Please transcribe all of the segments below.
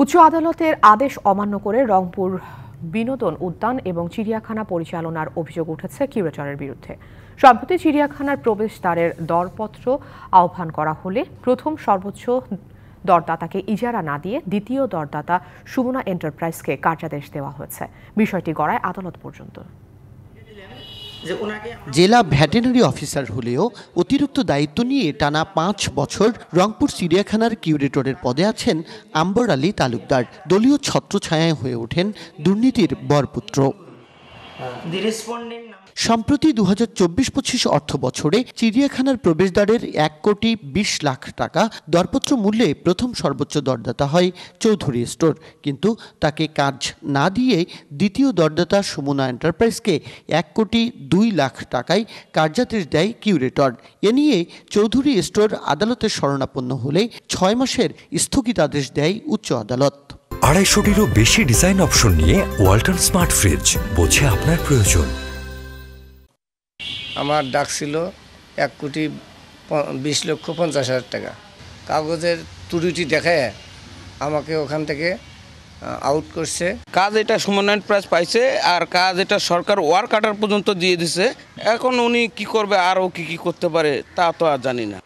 উচ্চ আদালতের আদেশ অমান্য করে রংপুর বিনোদন উদ্যান এবং চিড়িয়াখানা পরিচালনার অভিযোগ উঠেছে কিউরেটরের বিরুদ্ধে সম্প্রতি চিড়িয়াখানার প্রবেশদ্বারের দরপত্র আহ্বান করা হলে প্রথম সর্বোচ্চ দরদাতাকে ইজারা না দিয়ে দ্বিতীয় দরদাতা সুমনা এন্টারপ্রাইজকে কার্যাদেশ দেওয়া হয়েছে বিষয়টি গড়ায় আদালত পর্যন্ত জেলা ভ্যাটেনারি অফিসার হলেও অতিরিক্ত দায়িত্ব নিয়ে টানা পাঁচ বছর রংপুর চিড়িয়াখানার কিউরেটরের পদে আছেন আম্বর আলী তালুকদার দলীয় ছত্রছায়ায় হয়ে ওঠেন দুর্নীতির বরপুত্র হ্যাঁ। সম্প্রতি দু হাজার চব্বিশ পঁচিশ অর্থ বছরে চিড়িয়াখানার প্রবেশদ্বারের এক কোটি বিশ লাখ টাকা দরপত্র মূল্যে প্রথম সর্বোচ্চ দরদাতা হয় চৌধুরী স্টোর কিন্তু তাকে কাজ না দিয়ে দ্বিতীয় দরদাতা সুমনা এন্টারপ্রাইজকে এক কোটি দুই লাখ টাকায় কার্যাদেশ দেয় কিউরেটর এ নিয়ে চৌধুরী স্টোর আদালতের শরণাপন্ন হলে ছয় মাসের স্থগিতাদেশ দেয় উচ্চ আদালত আড়াইশোটিরও বেশি ডিজাইন অপশন নিয়ে ওয়াল্টন স্মার্ট ফ্রিজ বোঝে আপনার প্রয়োজন আমার ডাক ছিল এক কোটি বিশ লক্ষ পঞ্চাশ হাজার টাকা কাগজের ত্রুটি দেখায় আমাকে ওখান থেকে আউট করছে কাজ এটা সমন্বয় প্রাইজ পাইছে আর কাজ এটা সরকার ওয়ার্ক কাটার পর্যন্ত দিয়ে দিছে এখন উনি কি করবে আরও কি কি করতে পারে তা তো আর জানি না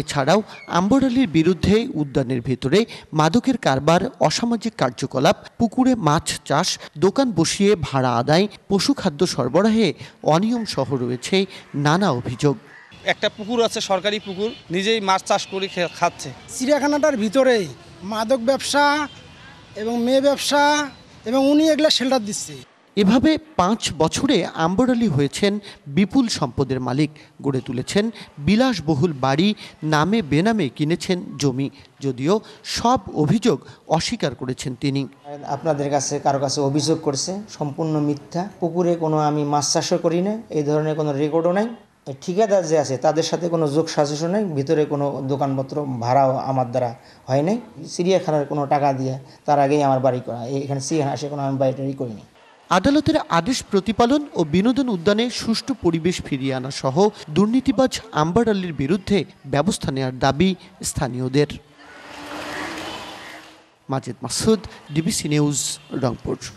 এছাড়াও আম্বরালির বিরুদ্ধে উদ্যানের ভেতরে মাদকের কারবার অসামাজিক কার্যকলাপ পুকুরে মাছ চাষ দোকান বসিয়ে ভাড়া আদায় পশু খাদ্য সরবরাহে অনিয়ম সহ রয়েছে নানা অভিযোগ একটা পুকুর আছে সরকারি পুকুর নিজেই মাছ চাষ করে খাচ্ছে চিড়িয়াখানাটার ভিতরে মাদক ব্যবসা এবং মেয়ে ব্যবসা এবং উনি এগুলা শেল্টার দিচ্ছে এভাবে পাঁচ বছরে আম্বরালি হয়েছেন বিপুল সম্পদের মালিক গড়ে তুলেছেন বিলাসবহুল বাড়ি নামে বেনামে কিনেছেন জমি যদিও সব অভিযোগ অস্বীকার করেছেন তিনি আপনাদের কাছে কারো কাছে অভিযোগ করছে সম্পূর্ণ মিথ্যা পুকুরে কোনো আমি মাছ চাষও করি না এই ধরনের কোনো রেকর্ডও নাই ঠিকাদার যে আছে তাদের সাথে কোনো যোগ সাজেশন নেই ভিতরে কোনো দোকানপত্র ভাড়াও আমার দ্বারা হয় নাই চিড়িয়াখানার কোনো টাকা দিয়ে তার আগেই আমার বাড়ি করা এখানে চিড়িয়াখানা সে কোনো আমি বাড়িটারি করিনি আদালতের আদেশ প্রতিপালন ও বিনোদন উদ্যানে সুষ্ঠু পরিবেশ ফিরিয়ে আনা সহ দুর্নীতিবাজ আম্বার আলীর বিরুদ্ধে ব্যবস্থা নেওয়ার দাবি স্থানীয়দের মাজেদ মাসুদ ডিবিসি নিউজ রংপুর